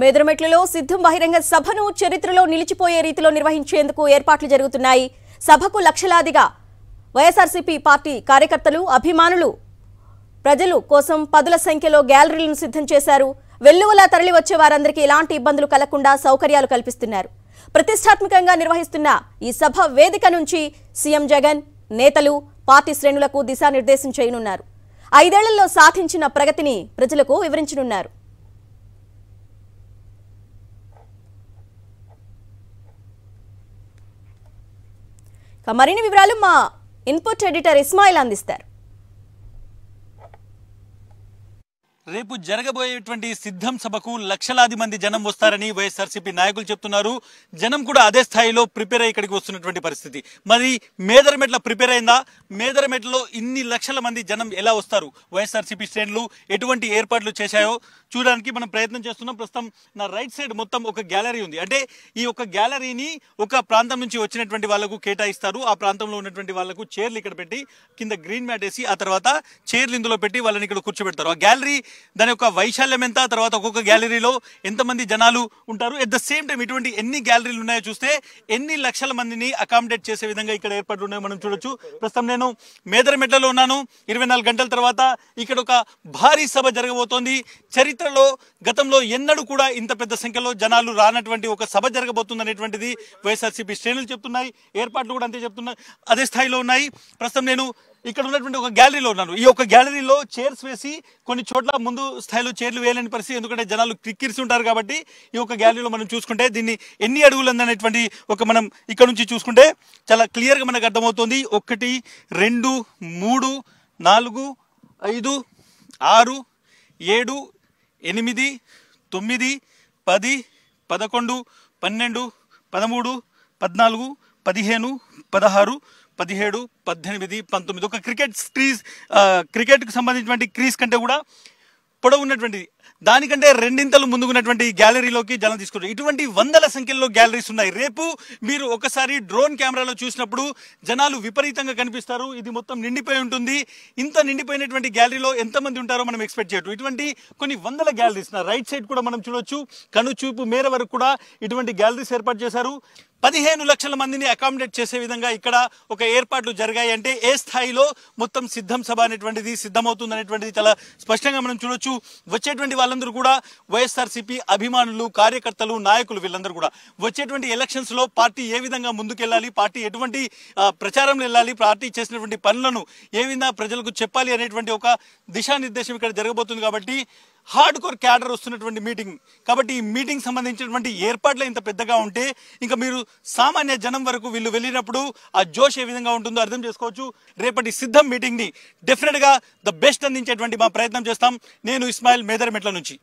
మేదరమెట్లలో సిద్ధం బహిరంగ సభను చరిత్రలో నిలిచిపోయే రీతిలో నిర్వహించేందుకు ఏర్పాట్లు జరుగుతున్నాయి సభకు లక్షలాదిగా వైఎస్ఆర్సీపీ పార్టీ కార్యకర్తలు అభిమానులు ప్రజలు కోసం పదుల సంఖ్యలో గ్యాలరీలను సిద్ధం చేశారు వెల్లువలా తరలివచ్చే వారందరికీ ఎలాంటి ఇబ్బందులు కలగకుండా సౌకర్యాలు కల్పిస్తున్నారు ప్రతిష్టాత్మకంగా నిర్వహిస్తున్న ఈ సభ వేదిక నుంచి సీఎం జగన్ నేతలు పార్టీ శ్రేణులకు దిశానిర్దేశం చేయనున్నారు ఐదేళ్లలో సాధించిన ప్రగతిని ప్రజలకు వివరించనున్నారు మరిన్ని వివరాలు మా ఇన్పుట్ ఎడిటర్ ఇస్మాయిల్ అందిస్తారు రేపు జరగబోయేటువంటి సిద్ధం సభకు లక్షలాది మంది జనం వస్తారని వైఎస్ఆర్సీపీ నాయకులు చెప్తున్నారు జనం కూడా అదే స్థాయిలో ప్రిపేర్ అయ్యి ఇక్కడికి వస్తున్నటువంటి పరిస్థితి మరి మేదరమెట్ల ప్రిపేర్ అయిందా మేదరమెట్లో ఇన్ని లక్షల మంది జనం ఎలా వస్తారు వైఎస్ఆర్సీపీ శ్రేణులు ఎటువంటి ఏర్పాట్లు చేశాయో చూడడానికి మనం ప్రయత్నం చేస్తున్నాం ప్రస్తుతం నా రైట్ సైడ్ మొత్తం ఒక గ్యాలరీ ఉంది అంటే ఈ ఒక గ్యాలరీని ఒక ప్రాంతం నుంచి వచ్చినటువంటి వాళ్ళకు కేటాయిస్తారు ఆ ప్రాంతంలో ఉన్నటువంటి వాళ్ళకు చైర్లు ఇక్కడ పెట్టి కింద గ్రీన్ మ్యాట్ వేసి ఆ తర్వాత చైర్లు ఇందులో పెట్టి వాళ్ళని ఇక్కడ కూర్చోబెడతారు ఆ గ్యాలరీ దాని యొక్క వైశాల్యం ఎంత తర్వాత ఒక్కొక్క గ్యాలరీలో ఎంతమంది జనాలు ఉంటారు అట్ ద సేమ్ టైం ఇటువంటి ఎన్ని గ్యాలరీలు ఉన్నాయో చూస్తే ఎన్ని లక్షల మందిని అకామిడేట్ చేసే విధంగా ఇక్కడ ఏర్పాట్లు ఉన్నాయో మనం చూడొచ్చు ప్రస్తుతం నేను మేదరమెట్లలో ఉన్నాను ఇరవై గంటల తర్వాత ఇక్కడ ఒక భారీ సభ జరగబోతోంది చరిత్ర చరిత్రలో గతంలో ఎన్నడూ కూడా ఇంత పెద్ద సంఖ్యలో జనాలు రానటువంటి ఒక సభ జరగబోతుందనేటువంటిది వైఎస్ఆర్సీపీ శ్రేణులు చెప్తున్నాయి ఏర్పాట్లు కూడా అంతే చెప్తున్నాయి అదే స్థాయిలో ఉన్నాయి ప్రస్తుతం నేను ఇక్కడ ఉన్నటువంటి ఒక గ్యాలరీలో ఉన్నాను ఈ యొక్క గ్యాలరీలో చైర్స్ వేసి కొన్ని చోట్ల ముందు స్థాయిలో చైర్లు వేయలేని పరిస్థితి ఎందుకంటే జనాలు క్రిక్కిరిసి ఉంటారు కాబట్టి ఈ యొక్క గ్యాలరీలో మనం చూసుకుంటే దీన్ని ఎన్ని అడుగులు అందనేటువంటి ఒక మనం ఇక్కడ నుంచి చూసుకుంటే చాలా క్లియర్గా మనకు అర్థమవుతుంది ఒకటి రెండు మూడు నాలుగు ఐదు ఆరు ఏడు ఎనిమిది తొమ్మిది పది పదకొండు పన్నెండు పదమూడు పద్నాలుగు పదిహేను పదహారు పదిహేడు పద్దెనిమిది పంతొమ్మిది ఒక క్రికెట్ క్రీజ్ క్రికెట్కి సంబంధించినటువంటి క్రీజ్ కంటే కూడా పొడవున్నటువంటిది దానికంటే రెండింతలు ముందుకున్నటువంటి గ్యాలరీలోకి జనం తీసుకుంటారు ఇటువంటి వందల సంఖ్యలో గ్యాలరీస్ ఉన్నాయి రేపు మీరు ఒకసారి డ్రోన్ కెమెరాలో చూసినప్పుడు జనాలు విపరీతంగా కనిపిస్తారు ఇది మొత్తం నిండిపోయి ఉంటుంది ఇంత నిండిపోయినటువంటి గ్యాలరీలో ఎంతమంది ఉంటారో మనం ఎక్స్పెక్ట్ చేయటం ఇటువంటి కొన్ని వందల గ్యాలరీస్ రైట్ సైడ్ కూడా మనం చూడొచ్చు కనుచూపు మేర వరకు కూడా ఇటువంటి గ్యాలరీస్ ఏర్పాటు చేశారు పదిహేను లక్షల మందిని అకామిడేట్ చేసే విధంగా ఇక్కడ ఒక ఏర్పాట్లు జరిగాయి అంటే ఏ స్థాయిలో మొత్తం సిద్ధం సభ అనేటువంటిది సిద్ధమవుతుంది అనేటువంటిది చాలా స్పష్టంగా మనం చూడొచ్చు వచ్చేటువంటి మంది వాళ్ళందరూ కూడా వైఎస్ఆర్సీపీ అభిమానులు కార్యకర్తలు నాయకులు వీళ్ళందరూ కూడా వచ్చేటువంటి ఎలక్షన్స్ లో పార్టీ ఏ విధంగా ముందుకెళ్ళాలి పార్టీ ఎటువంటి ప్రచారం వెళ్ళాలి పార్టీ చేసినటువంటి పనులను ఏ విధంగా ప్రజలకు చెప్పాలి అనేటువంటి ఒక దిశానిర్దేశం ఇక్కడ జరగబోతుంది కాబట్టి హార్డ్ కోర్ క్యాడర్ వస్తున్నటువంటి మీటింగ్ కాబట్టి ఈ మీటింగ్ సంబంధించినటువంటి ఏర్పాట్లు ఇంత పెద్దగా ఉంటే ఇంకా మీరు సామాన్య జనం వరకు వీళ్ళు వెళ్ళినప్పుడు ఆ జోష్ ఏ విధంగా ఉంటుందో అర్థం చేసుకోవచ్చు రేపటి సిద్ధం మీటింగ్ ని డెఫినెట్ గా ద బెస్ట్ అందించేటువంటి మా ప్రయత్నం చేస్తాం నేను ఇస్మాయిల్ మేదర్ మార్కెట్ల నుంచి